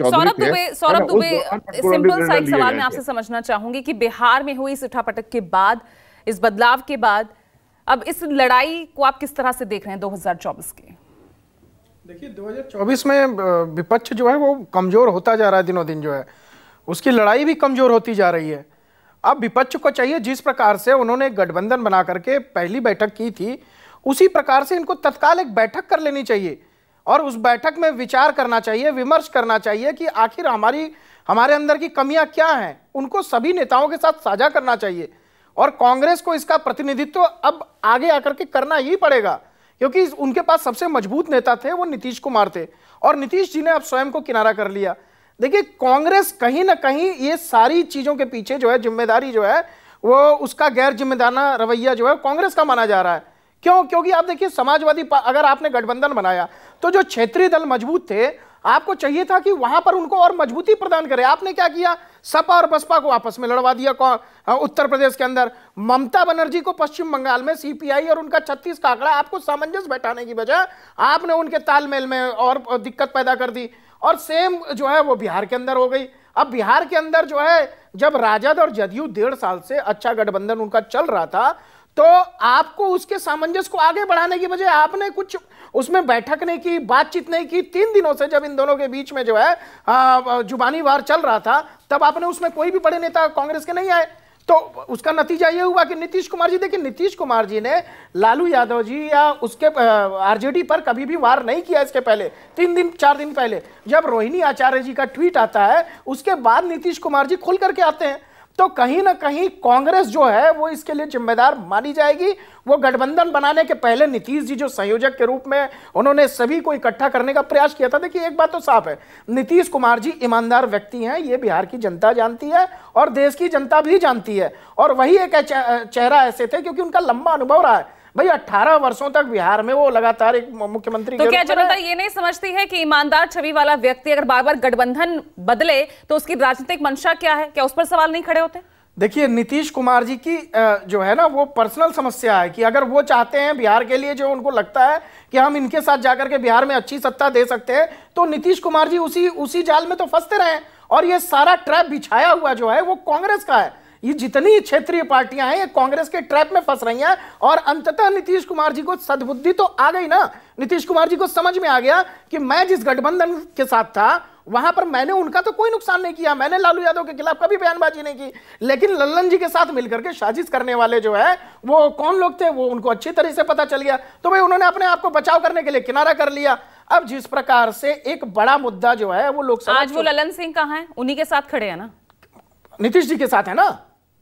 सौरभ दुबे सौरभ हाँ, दुबे सिंपल सा एक सवाल मैं आपसे समझना चाहूंगी कि बिहार में हुई इस उठापटक के बाद इस बदलाव के बाद अब इस लड़ाई को आप किस तरह से देख रहे हैं 2024 के देखिए 2024 में विपक्ष जो है वो कमज़ोर होता जा रहा है दिनों दिन जो है उसकी लड़ाई भी कमज़ोर होती जा रही है अब विपक्ष को चाहिए जिस प्रकार से उन्होंने गठबंधन बना करके पहली बैठक की थी उसी प्रकार से इनको तत्काल एक बैठक कर लेनी चाहिए और उस बैठक में विचार करना चाहिए विमर्श करना चाहिए कि आखिर हमारी हमारे अंदर की कमियां क्या हैं उनको सभी नेताओं के साथ साझा करना चाहिए और कांग्रेस को इसका प्रतिनिधित्व अब आगे आकर के करना ही पड़ेगा क्योंकि उनके पास सबसे मजबूत नेता थे वो नीतीश कुमार थे और नीतीश जी ने अब स्वयं को किनारा कर लिया देखिए कांग्रेस कहीं ना कहीं ये सारी चीज़ों के पीछे जो है जिम्मेदारी जो है वो उसका गैर जिम्मेदाराना रवैया जो है कांग्रेस का माना जा रहा है क्यों क्योंकि आप देखिए समाजवादी अगर आपने गठबंधन बनाया तो जो क्षेत्रीय दल मजबूत थे आपको चाहिए था कि वहां पर उनको और मजबूती प्रदान करे आपने क्या किया सपा और बसपा को आपस में लड़वा दिया कौन उत्तर प्रदेश के अंदर ममता बनर्जी को पश्चिम बंगाल में सीपीआई और उनका छत्तीस का आंकड़ा आपको सामंजस्य बैठाने की बजाय आपने उनके तालमेल में और दिक्कत पैदा कर दी और सेम जो है वो बिहार के अंदर हो गई अब बिहार के अंदर जो है जब राजद और जदयू डेढ़ साल से अच्छा गठबंधन उनका चल रहा था तो आपको उसके सामंजस्य को आगे बढ़ाने की बजाय आपने कुछ उसमें बैठक नहीं की बातचीत नहीं की तीन दिनों से जब इन दोनों के बीच में जो है जुबानी वार चल रहा था तब आपने उसमें कोई भी बड़े नेता कांग्रेस के नहीं आए तो उसका नतीजा ये हुआ कि नीतीश कुमार जी देखिए नीतीश कुमार जी ने लालू यादव जी या उसके आरजेडी पर कभी भी वार नहीं किया इसके पहले तीन दिन चार दिन पहले जब रोहिणी आचार्य जी का ट्वीट आता है उसके बाद नीतीश कुमार जी खुल करके आते हैं तो कहीं ना कहीं कांग्रेस जो है वो इसके लिए जिम्मेदार मानी जाएगी वो गठबंधन बनाने के पहले नीतीश जी जो संयोजक के रूप में उन्होंने सभी को इकट्ठा करने का प्रयास किया था देखिए एक बात तो साफ है नीतीश कुमार जी ईमानदार व्यक्ति हैं ये बिहार की जनता जानती है और देश की जनता भी जानती है और वही एक चेहरा ऐसे थे क्योंकि उनका लंबा अनुभव रहा है भाई 18 वर्षों तक बिहार में वो लगातार एक मुख्यमंत्री तो क्या जनता ये नहीं समझती है कि ईमानदार छवि वाला व्यक्ति अगर बार बार गठबंधन बदले तो उसकी राजनीतिक मंशा क्या है क्या उस पर सवाल नहीं खड़े होते देखिए नीतीश कुमार जी की जो है ना वो पर्सनल समस्या है कि अगर वो चाहते हैं बिहार के लिए जो उनको लगता है कि हम इनके साथ जाकर के बिहार में अच्छी सत्ता दे सकते हैं तो नीतीश कुमार जी उसी उसी जाल में तो फंसते रहे और ये सारा ट्रैप बिछाया हुआ जो है वो कांग्रेस का है ये जितनी क्षेत्रीय पार्टियां हैं ये कांग्रेस के ट्रैप में फंस रही हैं और अंततः नीतीश कुमार जी को सदबुद्धि तो आ गई ना नीतीश कुमार जी को समझ में आ गया कि मैं जिस गठबंधन के साथ था वहां पर मैंने उनका तो कोई नुकसान नहीं किया मैंने लालू यादव के खिलाफ कभी बयानबाजी नहीं की लेकिन लल्लन जी के साथ मिलकर के साजिश करने वाले जो है वो कौन लोग थे वो उनको अच्छी तरह से पता चल गया तो भाई उन्होंने अपने आप को बचाव करने के लिए किनारा कर लिया अब जिस प्रकार से एक बड़ा मुद्दा जो है वो लोकसभा आज वो ललन सिंह कहा है उन्हीं के साथ खड़े है ना नीतीश जी के साथ है ना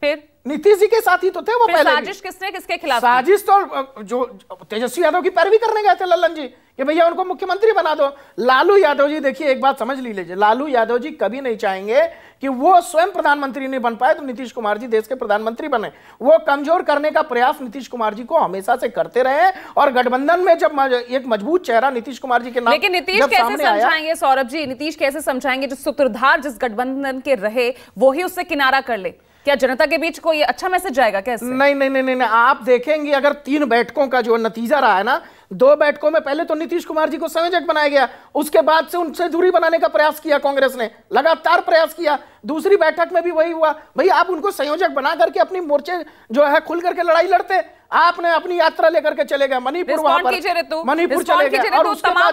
फिर नीतीश जी के साथ ही तो थे वो पहले साजिश किसने किसके खिलाफ साजिश तो जो तेजस्वी यादव की पैरवी करने गए थे लल्लन जी कि भैया उनको मुख्यमंत्री बना दो लालू यादव जी देखिए एक बात समझ ली लीजिए लालू यादव जी कभी नहीं चाहेंगे कि वो स्वयं प्रधानमंत्री नहीं बन पाए तो नीतीश कुमार जी देश के प्रधानमंत्री बने वो कमजोर करने का प्रयास नीतीश कुमार जी को हमेशा से करते रहे और गठबंधन में जब एक मजबूत चेहरा नीतीश कुमार जी के नाम लेकिन नीतीश कैसे समझाएंगे सौरभ जी नीतीश कैसे समझाएंगे जो सूत्रधार जिस गठबंधन के रहे वो ही उससे किनारा कर ले क्या जनता के बीच कोई अच्छा मैसेज जाएगा कैसे नहीं नहीं नहीं नहीं आप देखेंगे अगर तीन बैठकों का जो नतीजा रहा है ना दो बैठकों में पहले तो नीतीश कुमार जी को संयोजक बनाया गया उसके बाद से उनसे दूरी बनाने का प्रयास किया कांग्रेस ने लगातार प्रयास किया दूसरी बैठक में भी वही हुआ भाई आप उनको संयोजक बना करके अपनी मोर्चे जो है खुल करके लड़ाई लड़ते आपने अपनी यात्रा लेकर के चले गए मणिपुर मणिपुर चले गए